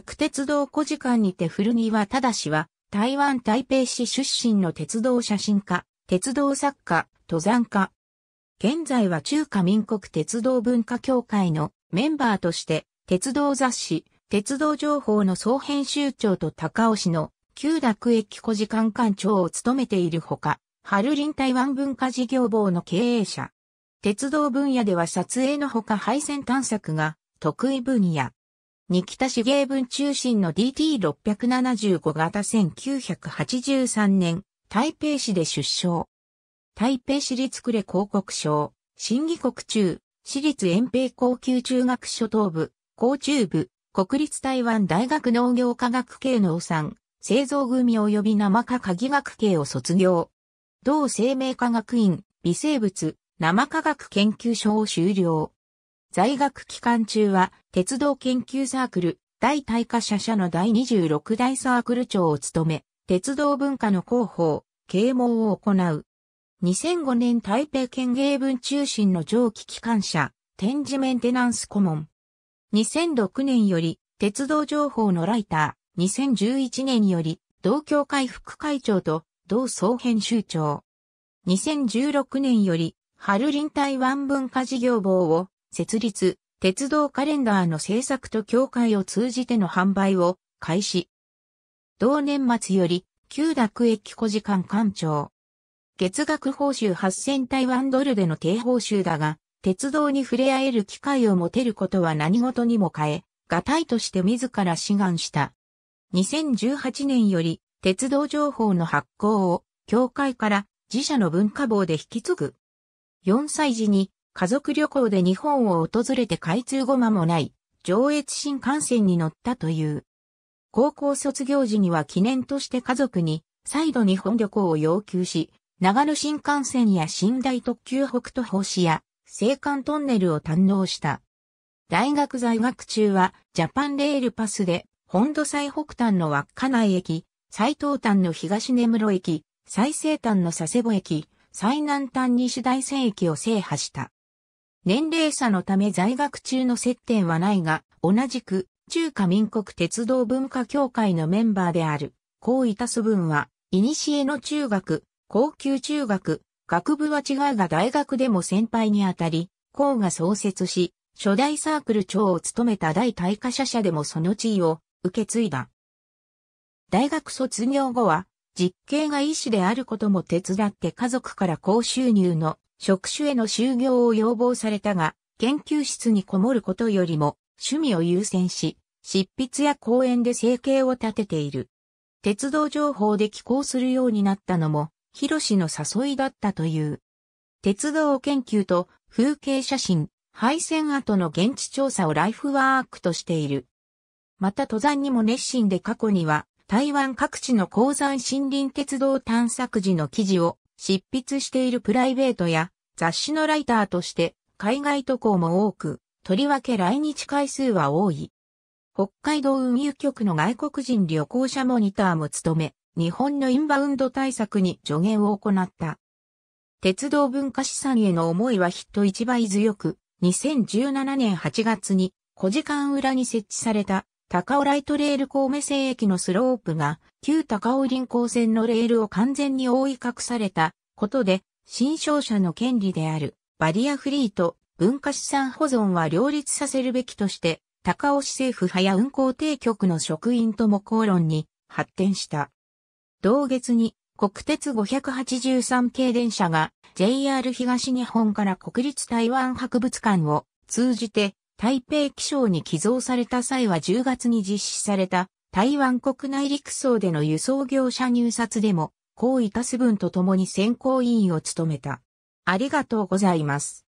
ク鉄道古時間にて古だ忠は、台湾台北市出身の鉄道写真家、鉄道作家、登山家。現在は中華民国鉄道文化協会のメンバーとして、鉄道雑誌、鉄道情報の総編集長と高尾市の旧楽駅古時間館長を務めているほか、春林台湾文化事業坊の経営者。鉄道分野では撮影のほか配線探索が得意分野。日北市芸文中心の DT675 型1983年、台北市で出生。台北市立呉広告省、審議国中、市立延平高級中学初等部、高中部、国立台湾大学農業科学系農産、製造組及び生科科技学系を卒業。同生命科学院、微生物、生科学研究所を修了。在学期間中は、鉄道研究サークル、大退化社社の第26代サークル長を務め、鉄道文化の広報、啓蒙を行う。2005年台北県芸文中心の蒸気機関車、展示メンテナンス顧問。2006年より、鉄道情報のライター、2011年より、同協会副会長と、同総編集長。2016年より、春林台湾文化事業坊を、設立、鉄道カレンダーの制作と協会を通じての販売を開始。同年末より、旧楽駅小時間館長。月額報酬8000台湾ドルでの低報酬だが、鉄道に触れ合える機会を持てることは何事にも変え、がたいとして自ら志願した。2018年より、鉄道情報の発行を、協会から自社の文化房で引き継ぐ。4歳時に家族旅行で日本を訪れて開通後間もない、上越新幹線に乗ったという。高校卒業時には記念として家族に、再度日本旅行を要求し、長野新幹線や新大特急北斗星や、青函トンネルを堪能した。大学在学中は、ジャパンレールパスで、本土最北端の稚内駅、最東端の東根室駅、最西端の佐世保駅、最南端西大仙駅を制覇した。年齢差のため在学中の接点はないが、同じく中華民国鉄道文化協会のメンバーである、こういたす分は、古の中学、高級中学、学部は違うが大学でも先輩にあたり、校が創設し、初代サークル長を務めた大大化社社でもその地位を受け継いだ。大学卒業後は、実刑が医師であることも手伝って家族から高収入の職種への就業を要望されたが、研究室にこもることよりも趣味を優先し、執筆や講演で生計を立てている。鉄道情報で寄稿するようになったのも、広氏の誘いだったという。鉄道研究と風景写真、廃線跡の現地調査をライフワークとしている。また登山にも熱心で過去には台湾各地の鉱山森林鉄道探索時の記事を執筆しているプライベートや雑誌のライターとして海外渡航も多く、とりわけ来日回数は多い。北海道運輸局の外国人旅行者モニターも務め、日本のインバウンド対策に助言を行った。鉄道文化資産への思いは人一倍強く、2017年8月に小時間裏に設置された高尾ライトレール神戸線駅のスロープが旧高尾輪港線のレールを完全に覆い隠されたことで新商社の権利であるバリアフリーと文化資産保存は両立させるべきとして、高尾市政府派や運行定局の職員とも口論に発展した。同月に国鉄583系電車が JR 東日本から国立台湾博物館を通じて台北気象に寄贈された際は10月に実施された台湾国内陸送での輸送業者入札でも行い多数分と共に選考委員を務めた。ありがとうございます。